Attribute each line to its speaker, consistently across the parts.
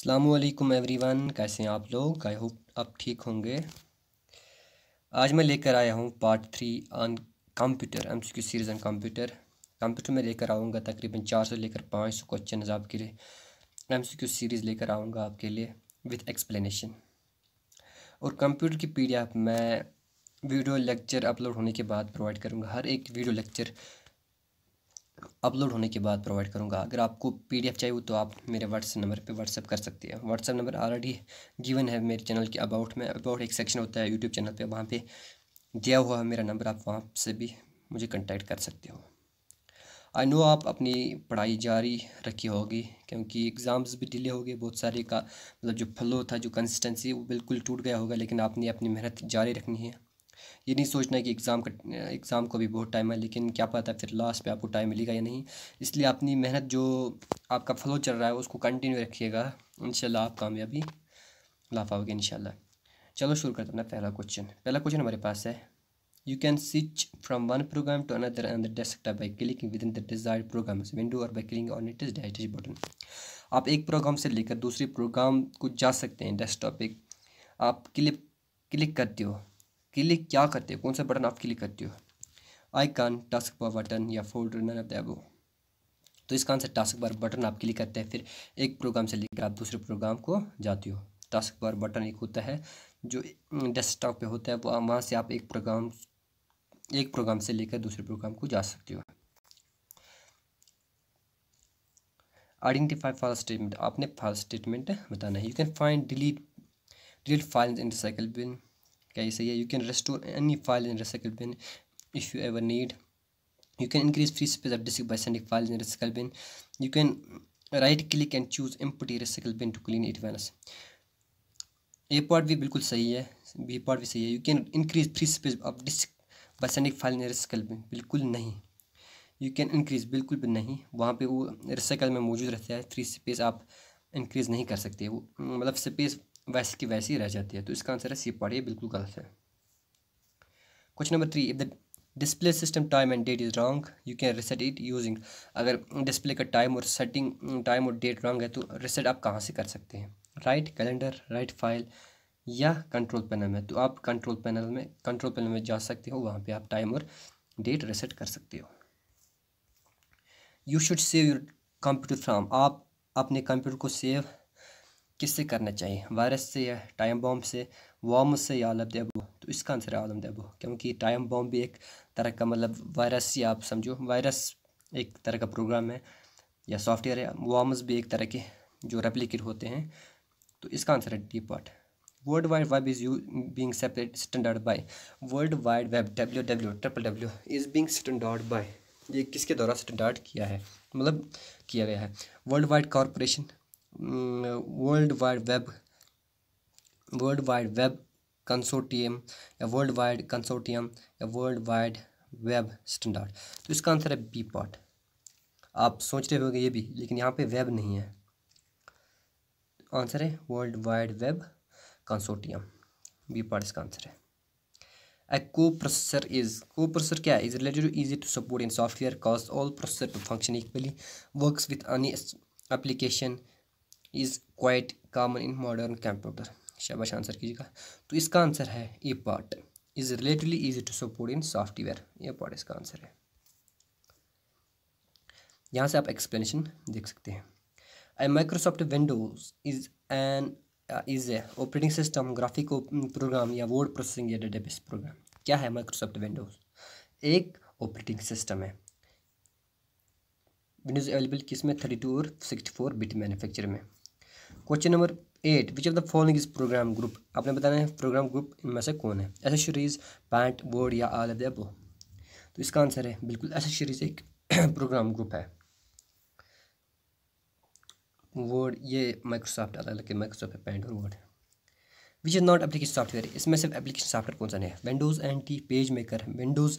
Speaker 1: अल्लाम एवरीवन कैसे हैं आप लोग आई होप आप ठीक होंगे आज मैं लेकर आया हूँ part three on computer M C Q series on computer computer में लेकर आऊँगा तकरीबन चार सौ लेकर पाँच सौ क्वेश्चन आपके लिए एम सी क्यू सीरीज़ लेकर आऊँगा आपके लिए विथ एक्सप्लेनेशन और कंप्यूटर की पी डी एफ मैं वीडियो लेक्चर अपलोड होने के बाद प्रोवाइड करूँगा हर एक वीडियो लेक्चर अपलोड होने के बाद प्रोवाइड करूँगा अगर आपको पीडीएफ चाहिए तो आप मेरे व्हाट्सएप नंबर पे व्हाट्सअप कर सकते हैं व्हाट्सएप नंबर ऑलरेडी गिवन है मेरे चैनल के अबाउट में अबाउट एक सेक्शन होता है यूट्यूब चैनल पे वहाँ पे दिया हुआ है मेरा नंबर आप वहाँ से भी मुझे कंटेक्ट कर सकते हो आई नो आप अपनी पढ़ाई जारी रखी होगी क्योंकि एग्ज़ाम्स भी डिले हो गए बहुत सारे का मतलब जो फ्लो था जो कंसिस्टेंसी वो बिल्कुल टूट गया होगा लेकिन आपने अपनी मेहनत जारी रखनी है ये नहीं सोचना कि एग्ज़ाम का एग्ज़ाम को भी बहुत टाइम है लेकिन क्या पता है फिर लास्ट पे आपको टाइम मिलेगा या नहीं इसलिए अपनी मेहनत जो आपका फ्लो चल रहा है उसको कंटिन्यू रखिएगा इन आप कामयाबी ला पाओगे इन चलो शुरू करते हैं पहला क्वेश्चन पहला क्वेश्चन हमारे पास है you from one program to another program to another by clicking within the desire program window और by or on it is its dash button आप एक प्रोग्राम से लेकर दूसरे प्रोग्राम को जा सकते हैं डेस्कटॉप पे आप क्लिक क्लिक करते हो क्लिक क्या करते हो कौन सा बटन आप क्लिक करते हो आइकन टास्क बार बटन या फोल्डर नन ऑफ द तो कान से टास्क बार बटन आप क्लिक करते हैं फिर एक प्रोग्राम से लेकर आप दूसरे प्रोग्राम को जाते हो टास्क बार बटन एक होता है जो डेस्कटॉप पे होता है वहाँ से आप एक प्रोग्राम एक प्रोग्राम से लेकर दूसरे प्रोग्राम को जा सकते हो आइडेंटिफाई फाइल स्टेटमेंट आपने फाइल स्टेटमेंट बताना है you can find delete delete file in cycle bin क्या ये सही है you can restore any file in recycle bin if you ever need you can increase free space of disk by sending files in recycle bin you can right click and choose empty recycle bin to clean it once ये part भी बिल्कुल सही है B part भी सही है you can increase free space of disk by sending file in recycle bin बिल्कुल नहीं यू कैन इंक्रीज बिल्कुल भी नहीं वहाँ पे वो रिसाइकल में मौजूद रहता है फ्री स्पेस आप इंक्रीज नहीं कर सकते वो मतलब स्पेस वैसी की वैसी रह जाती है तो इसका आंसर है सी पार्ट ये बिल्कुल गलत है question number three if the display system time and date is wrong you can reset it using अगर डिस्प्ले का टाइम और सेटिंग टाइम और डेट रॉन्ग है तो रिसेट आप कहाँ से कर सकते हैं राइट कैलेंडर राइट फाइल या कंट्रोल पैनल में तो आप कंट्रोल पैनल में कंट्रोल पैनल में जा सकते हो वहाँ पे आप टाइम और डेट रिसेट कर सकते हो you should save your computer from आप अपने कंप्यूटर को सेव किससे करना चाहिए वायरस से या टाइम बॉम्ब से वाम से या आलम देबो तो इसका आंसर है आलम देबो क्योंकि टाइम बॉम्ब भी एक तरह का मतलब वायरस या आप समझो वायरस एक तरह का प्रोग्राम है या सॉफ्टवेयर है वॉम्स भी एक तरह के जो रेप्लिकेट होते हैं तो इसका आंसर है D part world wide web is you being separate standard by world wide web W W triple W is being standard by ये किसके द्वारा स्टैंडर्ड किया है मतलब किया गया है world wide corporation world wide web world wide web consortium या वर्ल्ड वाइड कंसोटियम या वर्ल्ड वाइड वेब स्टैंडर्ड तो इसका आंसर है बी पार्ट आप सोच रहे होंगे ये भी लेकिन यहाँ पे वेब नहीं है आंसर है world wide web consortium B part इसका आंसर है A coprocessor is coprocessor क्या है is related to easy to support in software cause all processor to function equally works with any application is quite common in modern computer शाबाश answer कीजिएगा तो इसका answer है A part is relatively easy to support in software A part इसका answer है यहाँ से आप एक्सप्लेनेशन देख सकते हैं a Microsoft Windows is an is a operating system graphic program या वर्ड प्रोसेसिंग या डेटाबेस प्रोग्राम क्या है माइक्रोसॉफ्ट विंडोज़ एक ऑपरेटिंग सिस्टम है विंडोज़ अवेलेबल किस में थर्टी टू और सिक्सटी फोर बिट मैन्युफैक्चर में question number eight which of the following is program group आपने बताना है प्रोग्राम ग्रुप इनमें से कौन है एसेसरीज पैंट बोर्ड या आल एफ दो तो इसका आंसर है बिल्कुल एसेसरीज एक प्रोग्राम ग्रुप है वर्ड ये माइक्रोसॉफ्ट अलग अलग माइक्रोसॉफ्ट है पैंट और word which is not application software इसमें सिर्फ एप्लीकेशन सॉफ्टवेयर कौन सा नहीं है Windows and T page maker Windows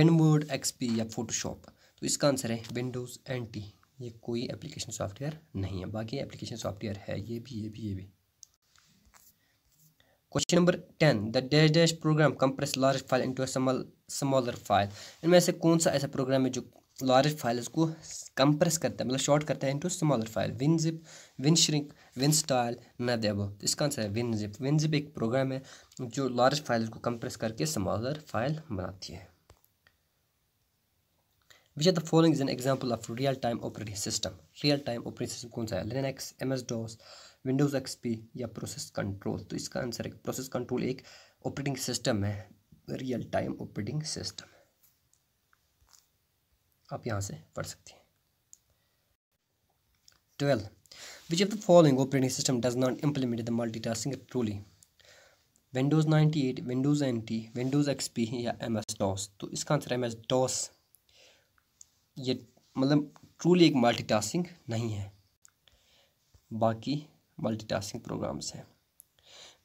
Speaker 1: word XP या फोटोशॉप तो इसका आंसर है विंडोज़ एंड टी ये कोई एप्लीकेशन सॉफ्टवेयर नहीं है बाकी एप्लीकेशन सॉफ्टवेयर है ये भी ये भी ये भी question number ten the dash dash program compress large file into smaller file इनमें से कौन सा ऐसा प्रोग्राम है जो लार्ज फाइल्स को कंप्रेस करता है मतलब शॉर्ट करता है into smaller file WinZip win shrink win style न देवो इसका आंसर है विन जिप विन जिप एक प्रोग्राम है जो लार्ज फाइल्स को कंप्रेस करके स्मॉलर फाइल बनाती है which are the following is an example of real time operating system real time operating system कौन सा है Linux M S DOS Windows X P या प्रोसेस कंट्रोल तो इसका आंसर है प्रोसेस कंट्रोल एक ऑपरेटिंग सिस्टम है real time operating system आप यहाँ से पढ़ सकते हैं twelve which of the following operating system does not implement the multitasking truly Windows ninety eight Windows N T Windows X P या M S DOS तो इसका आंसर एम एस डॉस ये मतलब ट्रूली एक multitasking नहीं है बाकी multitasking programs हैं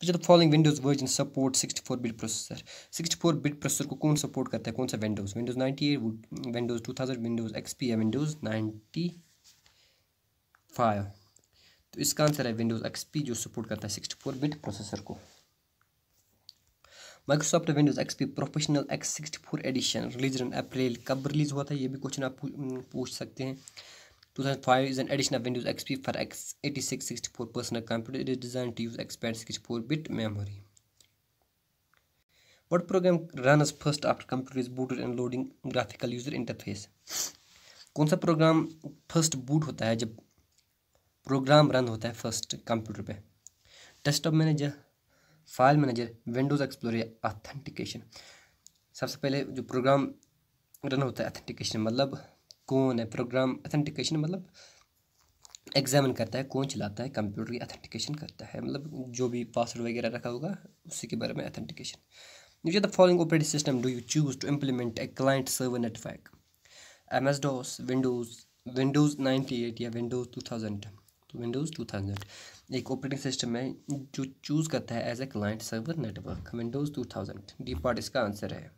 Speaker 1: which are the following Windows version support sixty four bit processor sixty four bit processor को कौन सपोर्ट करता है कौन सा Windows Windows ninety eight Windows two thousand Windows XP या विंडोज़ नाइन्टी फाइव तो इसका आंसर है विंडोज़ एक्सपी जो सपोर्ट करता है सिक्सटी फोर बिट प्रोसेसर को Microsoft Windows XP professional X sixty four edition release in April कब release हुआ था ये भी क्वेश्चन आप पूछ सकते हैं two thousand five is an edition of Windows XP for X eighty six sixty four personal computer it is design to use expand sixty four bit memory what program run is first after computer is boot and loading graphical user interface कौन सा program first boot होता है जब programme run होता है first computer पर desktop manager file manager Windows explore या authentication सबसे पहले जो प्रोग्राम रन होता है ऑथेंटिकेशन मतलब कौन है प्रोग्राम ऑथेंटिकेशन मतलब एग्जामिन करता है कौन चलाता है कंप्यूटर की ऑथेंटिकेशन करता है मतलब जो भी पासवर्ड वगैरह रखा होगा उसी के बारे में authentication use the following operating system do you choose to implement a client server network M S DOS Windows Windows ninety eight या Windows two thousand Windows two thousand एक ऑपरेटिंग सिस्टम है जो चूज़ करता है as a client server network Windows two thousand D part इसका answer है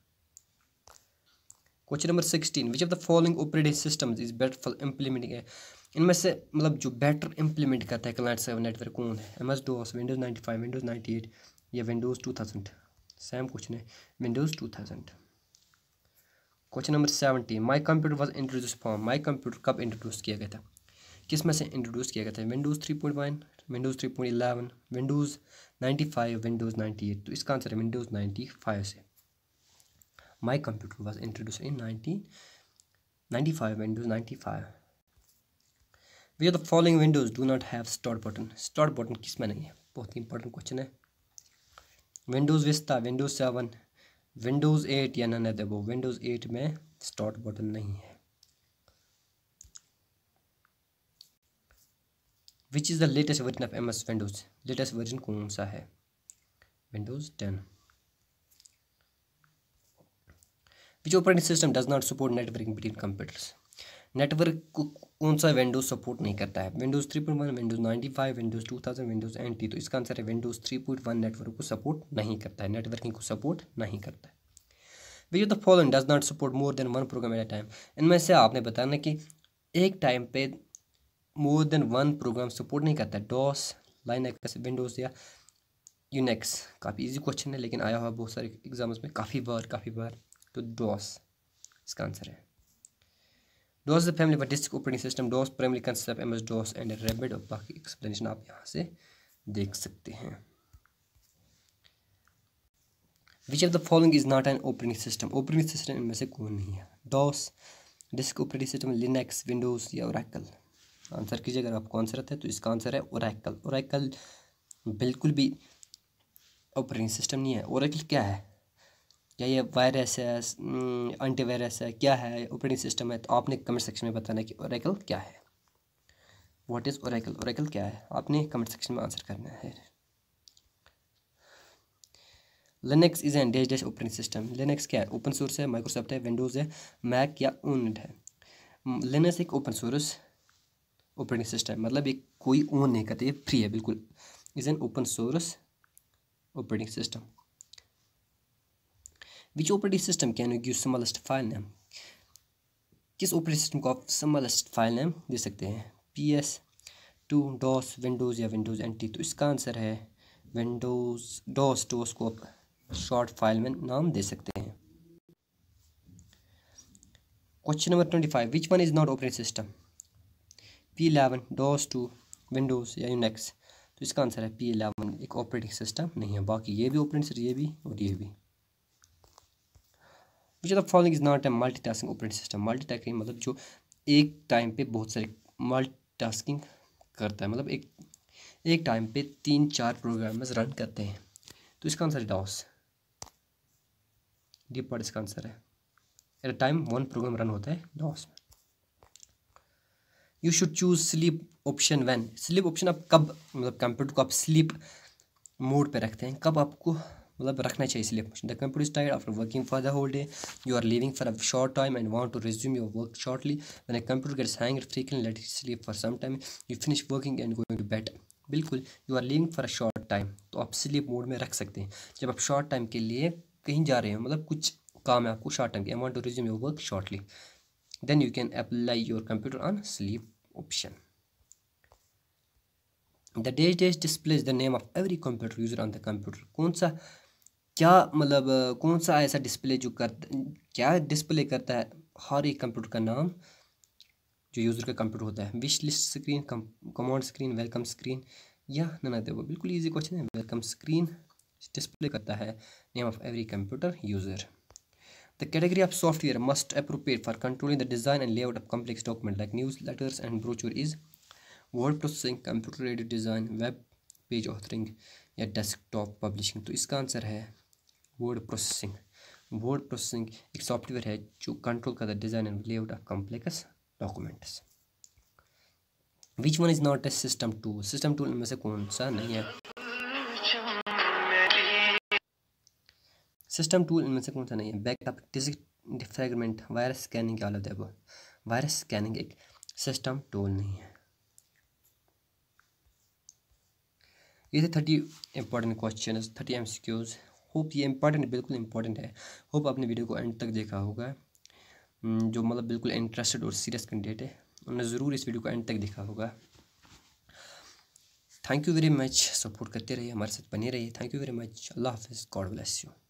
Speaker 1: question number sixteen which of the following operating system is better for implementing है इनमें से मतलब जो बेटर इम्प्लीमेंट करता है क्लाइंट सर्वर नेटवर्क कौन है M S DOS Windows ninety five Windows ninety eight या Windows two thousand same question है Windows two thousand question number seventy my computer was introduce form my computer कब introduce किया गया था किस में से इंट्रोड्यूस किया गया था Windows three point one Windows three point eleven Windows ninety five Windows ninety eight तो इसका आंसर है विंडोज़ नाइन्टी फाइव से my computer was introduce in ninety ninety five Windows ninety five we are the following Windows do not have start button start button किस में नहीं है बहुत ही इंपॉर्टेंट क्वेश्चन है Windows Vista Windows seven Windows eight या none है Windows eight में स्टार्ट बटन नहीं है which is the latest version of M S Windows latest version कौन सा है Windows ten which operating system does not support networking between computers network को कौन सा विंडोज़ सपोर्ट नहीं करता है Windows three point one Windows ninety five Windows two thousand Windows N T तो इसका आंसर है Windows three point one network को सपोर्ट नहीं करता है नेटवर्किंग को सपोर्ट नहीं करता है which the following does not support more than one program at a time इनमें से आपने बताना कि एक टाइम पे more than one program support नहीं करता डॉस लाइन एक्स विंडोज़ या यूनेक्स काफ़ी इजी क्वेश्चन है लेकिन आया हुआ बहुत सारे एग्जाम्स में काफ़ी बार काफ़ी बार तो डॉस इसका आंसर है DOS the family disk operating system DOS primary concept M S DOS and रेबिड और बाकी एक्सप्लेनेशन आप यहाँ से देख सकते हैं which of the following is not an operating system operating system इनमें से कौन नहीं है DOS disk operating system Linux Windows या ओरेकल आंसर कीजिए अगर आपको आंसर आता है तो इसका आंसर है ओरैकल ओरैकल बिल्कुल भी ऑपरेटिंग सिस्टम नहीं है ओरैकल क्या है क्या ये वायरस है एंटी हम्म, वायरस है क्या है ऑपरेटिंग सिस्टम है तो आपने कमेंट सेक्शन में बताना कि ओरैकल क्या है व्हाट इज़ ओरैकल ओरैकल क्या है आपने कमेंट सेक्शन में आंसर करना है Linux is an dash dash operating system Linux क्या है ओपन सोर्स है माइक्रोसॉफ्ट है विंडोज़ है मैक या ओनड है लिनक्स hmm, एक ओपन सोर्स ऑपरेटिंग सिस्टम मतलब एक कोई ओन नहीं करता ये फ्री है बिल्कुल is an open source operating system which operating system can you give smallest file name किस ऑपरेटिंग सिस्टम को आप स्मॉलेस्ट फाइल नेम दे सकते हैं P S two DOS Windows या विंडोज़ एन टी तो इसका आंसर है विंडोज़ डॉस डॉस को आप शॉर्ट फाइल में नाम दे सकते हैं question number twenty five which one is not operating system P eleven DOS two Windows या यूनेक्स तो इसका आंसर है पी एलेवन एक ऑपरेटिंग सिस्टम नहीं है बाकी ये भी ऑपरेटिंग सिस्टम ये भी और ये भी which the following is not a multitasking operating system multitasking मतलब जो एक टाइम पे बहुत सारे मल्टी टास्किंग करता है मतलब एक एक टाइम पे तीन चार प्रोग्रामर्स रन करते हैं तो इसका आंसर है डॉस डी पार्ट इसका आंसर है at a time one program run होता है डॉस में you should choose sleep option when sleep option आप कब मतलब कंप्यूटर को आप स्लीप मोड पे रखते हैं कब आपको मतलब रखना चाहिए sleep option the computer is tired after working for the whole day you are living for a short time and want to resume your work shortly when a computer gets hang frequent let sleep for some time you finish working and going to better बिल्कुल you are living for a short time तो आप sleep mode में रख सकते हैं जब आप short time के लिए कहीं जा रहे हैं मतलब कुछ काम है आपको शॉर्ट टाइम के I want to resume your work shortly then you can apply your computer on sleep option the dash dash displays the name of every computer user on the computer कौन सा क्या मतलब कौन सा ऐसा display जो कर क्या डिस्प्ले करता है हर एक कंप्यूटर का नाम जो यूज़र का कंप्यूटर होता है wish list screen command screen welcome screen या ना ना तो बिल्कुल ईजी क्वेश्चन है वेलकम स्क्रीन डिस्प्ले करता है name of every computer user The category of software must appropriate for controlling the design and layout of complex documents like newsletters and brochure is word processing computer aided design web page authoring या desktop publishing तो इसका answer है word processing word processing एक software है जो control करता है design and layout of complex documents which one is not a system tool system tool में से कौन सा नहीं है सिस्टम टूल इनमें से कौन सा नहीं है backup disk defragment virus scanning all है वो वायरस स्कैनिंग एक सिस्टम टूल नहीं है ये थे thirty important question thirty MCQs hope ये इम्पॉर्टेंट बिल्कुल इंपॉर्टेंट है होप आपने वीडियो को एंड तक देखा होगा हम्म, जो मतलब बिल्कुल इंटरेस्टेड और सीरियस कैंडिडेट है उन्होंने ज़रूर इस वीडियो को एंड तक देखा होगा thank you very much support करते रहिए हमारे साथ बने रहिए थैंक यू वेरी मच अल्लाह हाफिज़ गॉड ब्लेस यू